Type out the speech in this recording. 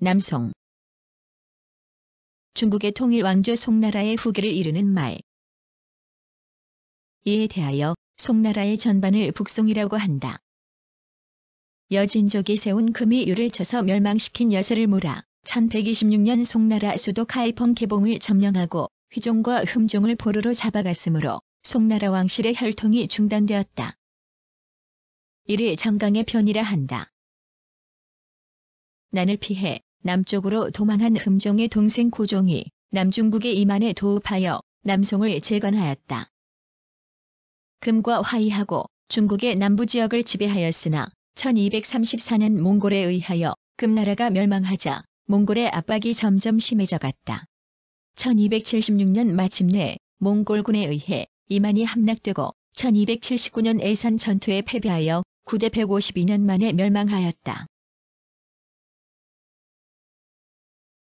남성 중국의 통일 왕조 송나라의 후계를 이루는 말. 이에 대하여 송나라의 전반을 북송이라고 한다. 여진족이 세운 금이유를 쳐서 멸망시킨 여세를 몰아 1126년 송나라 수도 카이펑 개봉을 점령하고 휘종과 흠종을 포로로 잡아갔으므로 송나라 왕실의 혈통이 중단되었다. 이를 정강의 편이라 한다. 난을 피해 남쪽으로 도망한 흠종의 동생 고종이 남중국의 이만에 도읍하여 남송을 재건하였다. 금과 화이하고 중국의 남부 지역을 지배하였으나 1234년 몽골에 의하여 금나라가 멸망하자 몽골의 압박이 점점 심해져 갔다. 1276년 마침내 몽골군에 의해 이만이 함락되고 1279년 애산 전투에 패배하여 9대 152년 만에 멸망하였다.